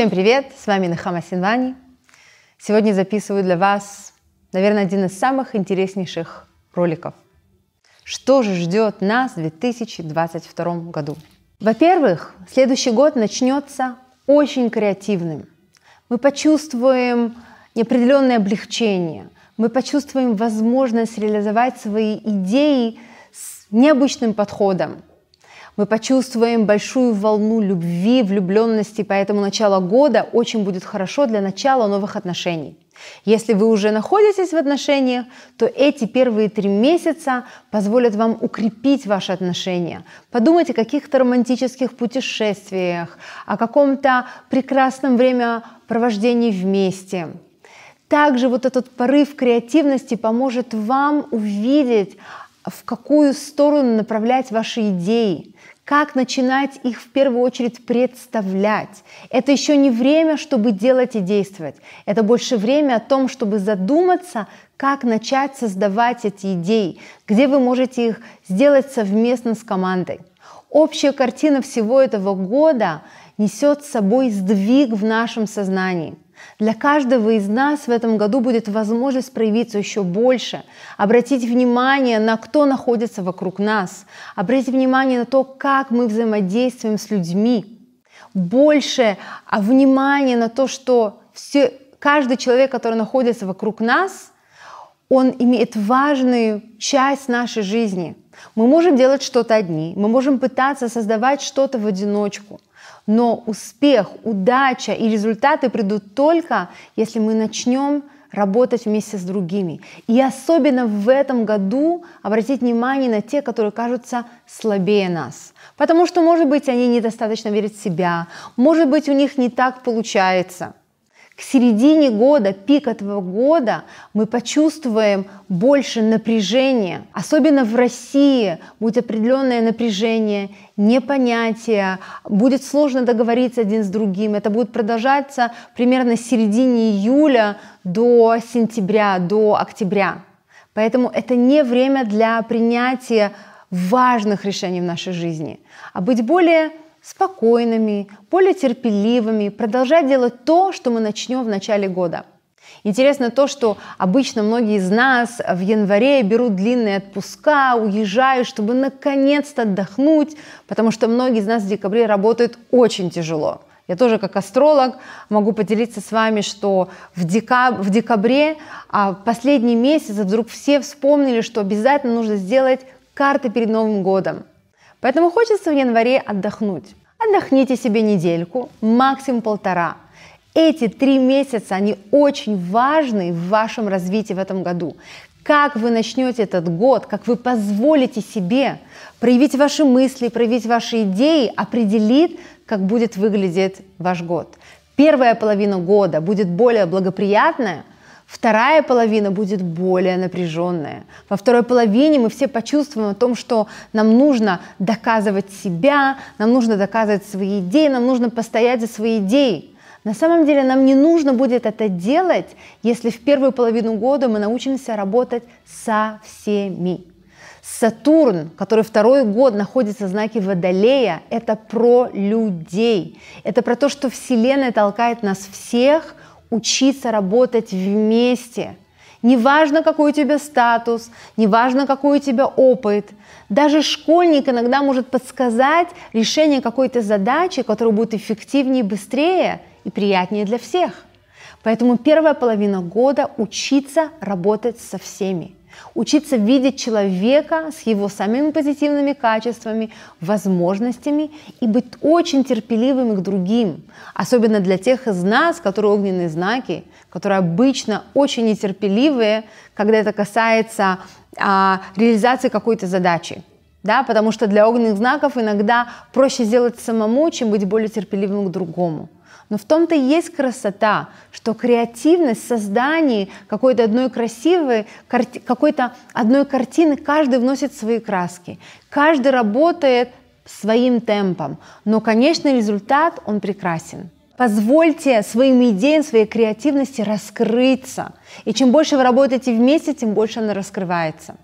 Всем привет! С вами Нахама Синвани. Сегодня записываю для вас, наверное, один из самых интереснейших роликов. Что же ждет нас в 2022 году? Во-первых, следующий год начнется очень креативным. Мы почувствуем неопределенное облегчение. Мы почувствуем возможность реализовать свои идеи с необычным подходом – мы почувствуем большую волну любви, влюбленности, поэтому начало года очень будет хорошо для начала новых отношений. Если вы уже находитесь в отношениях, то эти первые три месяца позволят вам укрепить ваши отношения. Подумайте о каких-то романтических путешествиях, о каком-то прекрасном времяпровождении вместе. Также вот этот порыв креативности поможет вам увидеть в какую сторону направлять ваши идеи, как начинать их в первую очередь представлять. Это еще не время, чтобы делать и действовать. Это больше время о том, чтобы задуматься, как начать создавать эти идеи, где вы можете их сделать совместно с командой. Общая картина всего этого года несет с собой сдвиг в нашем сознании – для каждого из нас в этом году будет возможность проявиться еще больше, обратить внимание на кто находится вокруг нас, обратить внимание на то, как мы взаимодействуем с людьми, больше а, внимания на то, что все, каждый человек, который находится вокруг нас, он имеет важную часть нашей жизни. Мы можем делать что-то одни, мы можем пытаться создавать что-то в одиночку – но успех, удача и результаты придут только, если мы начнем работать вместе с другими. И особенно в этом году обратить внимание на те, которые кажутся слабее нас. Потому что, может быть, они недостаточно верят в себя, может быть, у них не так получается – к середине года, пик этого года, мы почувствуем больше напряжения. Особенно в России будет определенное напряжение, непонятие, будет сложно договориться один с другим. Это будет продолжаться примерно с середины июля до сентября, до октября. Поэтому это не время для принятия важных решений в нашей жизни, а быть более спокойными, более терпеливыми, продолжать делать то, что мы начнем в начале года. Интересно то, что обычно многие из нас в январе берут длинные отпуска, уезжают, чтобы наконец-то отдохнуть, потому что многие из нас в декабре работают очень тяжело. Я тоже как астролог могу поделиться с вами, что в, декаб в декабре, а последний месяц, а вдруг все вспомнили, что обязательно нужно сделать карты перед Новым годом. Поэтому хочется в январе отдохнуть. Отдохните себе недельку, максимум полтора. Эти три месяца, они очень важны в вашем развитии в этом году. Как вы начнете этот год, как вы позволите себе проявить ваши мысли, проявить ваши идеи, определит, как будет выглядеть ваш год. Первая половина года будет более благоприятная, Вторая половина будет более напряженная. Во второй половине мы все почувствуем о том, что нам нужно доказывать себя, нам нужно доказывать свои идеи, нам нужно постоять за свои идеи. На самом деле нам не нужно будет это делать, если в первую половину года мы научимся работать со всеми. Сатурн, который второй год находится в знаке Водолея, это про людей. Это про то, что Вселенная толкает нас всех учиться работать вместе. Неважно, какой у тебя статус, неважно, какой у тебя опыт. Даже школьник иногда может подсказать решение какой-то задачи, которая будет эффективнее, быстрее и приятнее для всех. Поэтому первая половина года учиться работать со всеми – учиться видеть человека с его самыми позитивными качествами, возможностями и быть очень терпеливым к другим, особенно для тех из нас, которые огненные знаки, которые обычно очень нетерпеливые, когда это касается а, реализации какой-то задачи. Да, потому что для огненных знаков иногда проще сделать самому, чем быть более терпеливым к другому. Но в том-то и есть красота, что креативность в создании какой-то одной красивой, какой-то одной картины каждый вносит свои краски, каждый работает своим темпом, но, конечно, результат, он прекрасен. Позвольте своим идеям, своей креативности раскрыться. И чем больше вы работаете вместе, тем больше она раскрывается.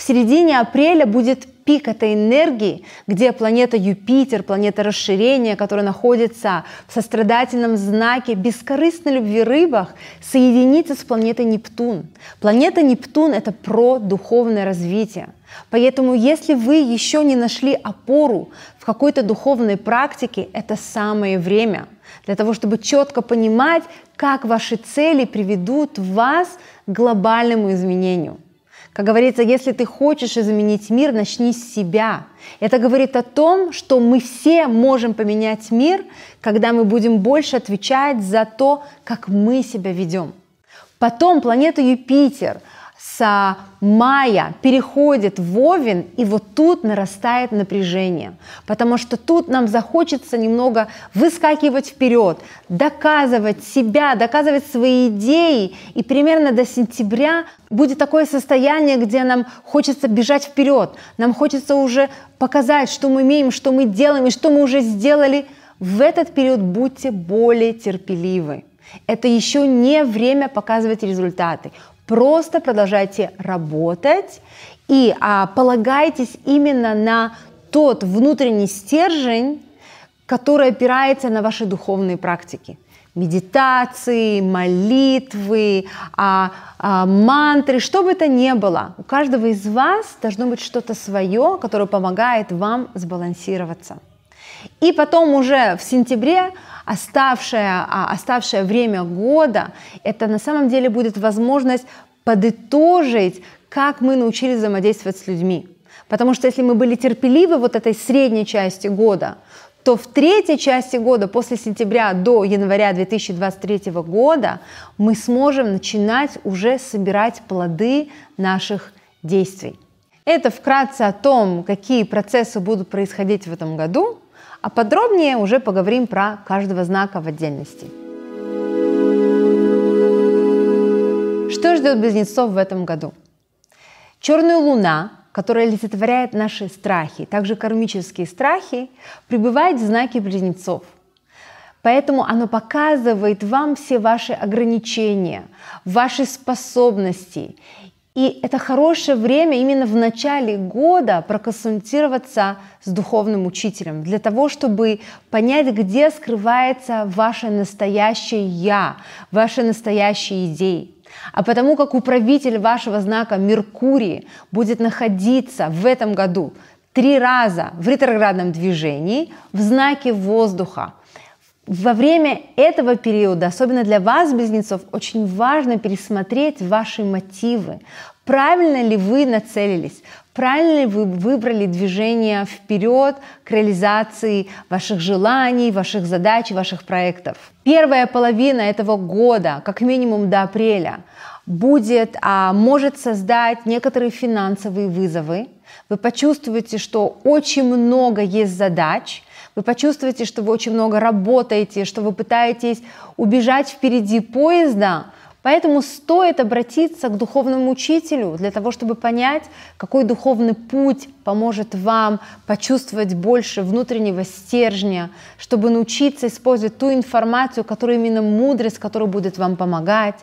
В середине апреля будет пик этой энергии, где планета Юпитер, планета расширения, которая находится в сострадательном знаке бескорыстной любви рыбах, соединится с планетой Нептун. Планета Нептун – это про духовное развитие. Поэтому, если вы еще не нашли опору в какой-то духовной практике, это самое время для того, чтобы четко понимать, как ваши цели приведут вас к глобальному изменению – как говорится, если ты хочешь изменить мир, начни с себя. Это говорит о том, что мы все можем поменять мир, когда мы будем больше отвечать за то, как мы себя ведем. Потом планета Юпитер – с мая переходит в овен, и вот тут нарастает напряжение, потому что тут нам захочется немного выскакивать вперед, доказывать себя, доказывать свои идеи, и примерно до сентября будет такое состояние, где нам хочется бежать вперед, нам хочется уже показать, что мы имеем, что мы делаем и что мы уже сделали. В этот период будьте более терпеливы. Это еще не время показывать результаты. Просто продолжайте работать и а, полагайтесь именно на тот внутренний стержень, который опирается на ваши духовные практики. Медитации, молитвы, а, а, мантры, что бы это ни было. У каждого из вас должно быть что-то свое, которое помогает вам сбалансироваться. И потом уже в сентябре оставшее, а, оставшее время года, это на самом деле будет возможность подытожить, как мы научились взаимодействовать с людьми. Потому что если мы были терпеливы вот этой средней части года, то в третьей части года, после сентября до января 2023 года, мы сможем начинать уже собирать плоды наших действий. Это вкратце о том, какие процессы будут происходить в этом году. А подробнее уже поговорим про каждого знака в отдельности. Что ждет близнецов в этом году? Черная луна, которая олицетворяет наши страхи, также кармические страхи, пребывает в знаке близнецов. Поэтому оно показывает вам все ваши ограничения, ваши способности и это хорошее время именно в начале года проконсультироваться с духовным учителем, для того, чтобы понять, где скрывается ваше настоящее «я», ваши настоящие идеи. А потому как управитель вашего знака Меркурий будет находиться в этом году три раза в ретроградном движении в знаке воздуха, во время этого периода, особенно для вас, близнецов, очень важно пересмотреть ваши мотивы. Правильно ли вы нацелились? Правильно ли вы выбрали движение вперед к реализации ваших желаний, ваших задач, ваших проектов? Первая половина этого года, как минимум до апреля, будет, а, может создать некоторые финансовые вызовы. Вы почувствуете, что очень много есть задач – вы почувствуете, что вы очень много работаете, что вы пытаетесь убежать впереди поезда, Поэтому стоит обратиться к духовному учителю для того, чтобы понять, какой духовный путь поможет вам почувствовать больше внутреннего стержня, чтобы научиться использовать ту информацию, которую именно мудрость, которая будет вам помогать.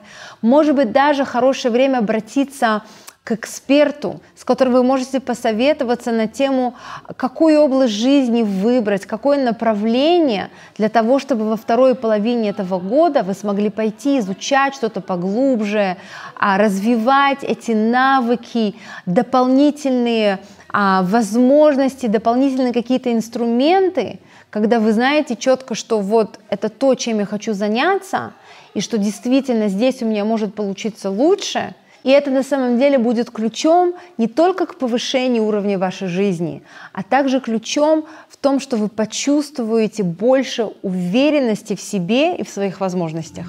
Может быть, даже хорошее время обратиться к эксперту, с которым вы можете посоветоваться на тему, какую область жизни выбрать, какое направление для того, чтобы во второй половине этого года вы смогли пойти изучать что-то поглубже, а, развивать эти навыки, дополнительные а, возможности, дополнительные какие-то инструменты, когда вы знаете четко, что вот это то, чем я хочу заняться, и что действительно здесь у меня может получиться лучше – и это на самом деле будет ключом не только к повышению уровня вашей жизни, а также ключом в том, что вы почувствуете больше уверенности в себе и в своих возможностях.